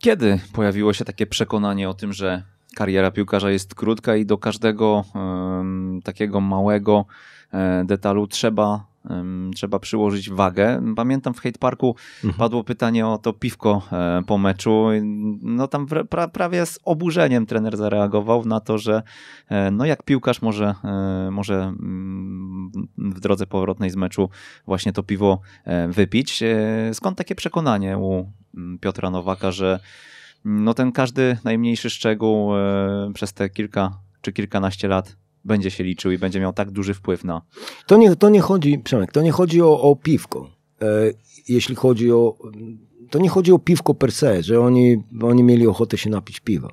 Kiedy pojawiło się takie przekonanie o tym, że kariera piłkarza jest krótka i do każdego um, takiego małego um, detalu trzeba, um, trzeba przyłożyć wagę. Pamiętam w Hate Parku mhm. padło pytanie o to piwko e, po meczu. No tam pra, prawie z oburzeniem trener zareagował na to, że e, no jak piłkarz może, może mm, w drodze powrotnej z meczu właśnie to piwo e, wypić. E, skąd takie przekonanie u mm, Piotra Nowaka, że mm, no ten każdy najmniejszy szczegół e, przez te kilka czy kilkanaście lat będzie się liczył i będzie miał tak duży wpływ na. To nie, to nie chodzi, Przemek, to nie chodzi o, o piwko. jeśli chodzi o. Mm, to nie chodzi o piwko per se, że oni, oni mieli ochotę się napić piwa.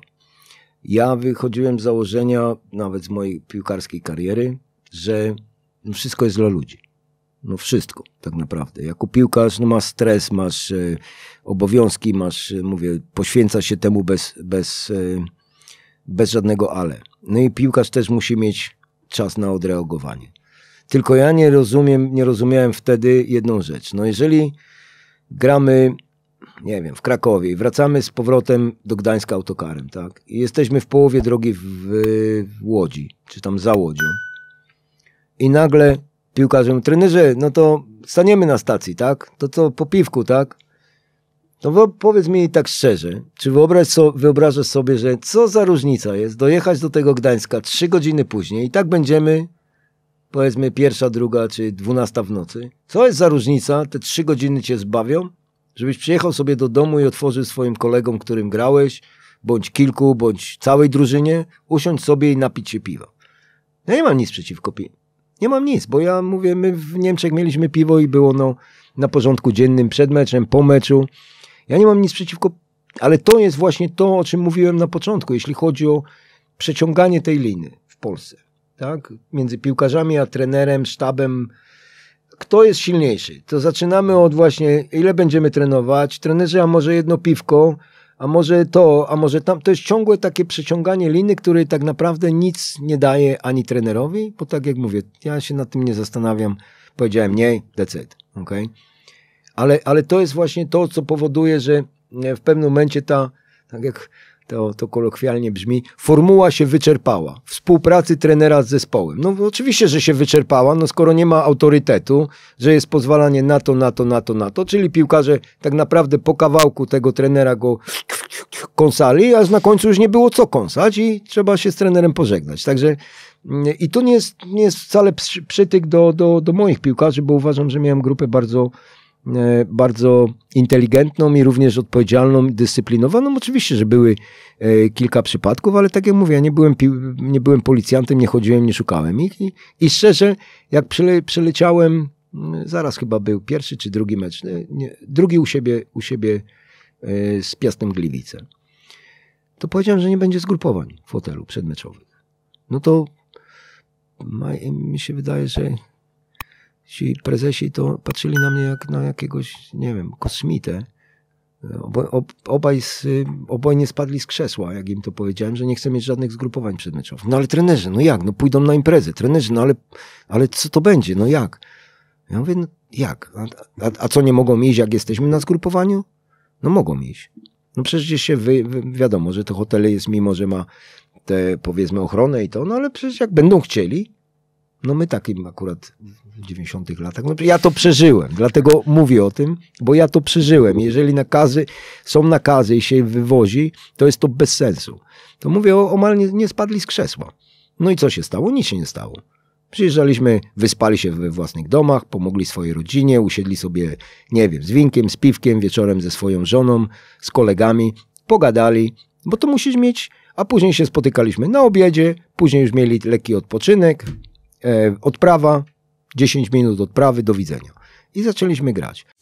Ja wychodziłem z założenia, nawet z mojej piłkarskiej kariery, że no wszystko jest dla ludzi. No wszystko, tak naprawdę. Jako piłkarz no masz stres, masz y, obowiązki, masz, y, mówię, poświęca się temu bez, bez, y, bez żadnego ale. No i piłkarz też musi mieć czas na odreagowanie. Tylko ja nie rozumiem, nie rozumiałem wtedy jedną rzecz. No jeżeli gramy, nie wiem, w Krakowie i wracamy z powrotem do Gdańska autokarem, tak? I jesteśmy w połowie drogi w, w Łodzi, czy tam za Łodzią i nagle piłkarzem, trenerze, no to staniemy na stacji, tak? To co, po piwku, tak? No powiedz mi tak szczerze, czy wyobraź so, wyobrażasz sobie, że co za różnica jest dojechać do tego Gdańska trzy godziny później i tak będziemy, powiedzmy pierwsza, druga czy dwunasta w nocy? Co jest za różnica? Te trzy godziny cię zbawią? Żebyś przyjechał sobie do domu i otworzył swoim kolegom, którym grałeś, bądź kilku, bądź całej drużynie, usiądź sobie i napić się piwa. Ja no nie mam nic przeciwko piwu. Nie mam nic, bo ja mówię, my w Niemczech mieliśmy piwo i było no na porządku dziennym przed meczem, po meczu. Ja nie mam nic przeciwko, ale to jest właśnie to, o czym mówiłem na początku, jeśli chodzi o przeciąganie tej liny w Polsce. Tak? Między piłkarzami a trenerem, sztabem, kto jest silniejszy? To zaczynamy od właśnie, ile będziemy trenować. Trenerze, a może jedno piwko? a może to, a może tam. To jest ciągłe takie przeciąganie liny, które tak naprawdę nic nie daje ani trenerowi, bo tak jak mówię, ja się nad tym nie zastanawiam. Powiedziałem, nie, decyd, okej? Okay? Ale, ale to jest właśnie to, co powoduje, że w pewnym momencie ta, tak jak to, to kolokwialnie brzmi, formuła się wyczerpała. Współpracy trenera z zespołem. No oczywiście, że się wyczerpała, no skoro nie ma autorytetu, że jest pozwalanie na to, na to, na to, na to, czyli piłkarze tak naprawdę po kawałku tego trenera go kąsali, aż na końcu już nie było co kąsać i trzeba się z trenerem pożegnać. Także mm, i to nie jest, nie jest wcale przytyk do, do, do moich piłkarzy, bo uważam, że miałem grupę bardzo E, bardzo inteligentną i również odpowiedzialną, dyscyplinowaną. Oczywiście, że były e, kilka przypadków, ale tak jak mówię, ja nie byłem, nie byłem policjantem, nie chodziłem, nie szukałem ich. I, i szczerze, jak przyle, przeleciałem, mm, zaraz chyba był pierwszy czy drugi mecz, e, nie, drugi u siebie, u siebie z Piastem Gliwice, to powiedziałem, że nie będzie zgrupowań w fotelu przedmeczowych. No to mi się wydaje, że ci prezesi to patrzyli na mnie jak na jakiegoś, nie wiem, kosmitę. Obaj z, obaj nie spadli z krzesła, jak im to powiedziałem, że nie chcę mieć żadnych zgrupowań przedmiotowych. No ale trenerzy, no jak? No pójdą na imprezę. Trenerzy, no ale, ale co to będzie? No jak? Ja mówię, no jak? A, a, a co nie mogą iść, jak jesteśmy na zgrupowaniu? No mogą iść. No przecież się wy, wy, wiadomo, że to hotele jest, mimo że ma te powiedzmy ochronę i to, no ale przecież jak będą chcieli, no my takim akurat w 90 latach, no ja to przeżyłem, dlatego mówię o tym, bo ja to przeżyłem. Jeżeli nakazy, są nakazy i się wywozi, to jest to bez sensu. To mówię, o, omal nie, nie spadli z krzesła. No i co się stało? Nic się nie stało. Przyjeżdżaliśmy, wyspali się we własnych domach, pomogli swojej rodzinie, usiedli sobie, nie wiem, z winkiem, z piwkiem, wieczorem ze swoją żoną, z kolegami, pogadali, bo to musisz mieć, a później się spotykaliśmy na obiedzie, później już mieli lekki odpoczynek, E, odprawa, 10 minut odprawy, do widzenia. I zaczęliśmy grać.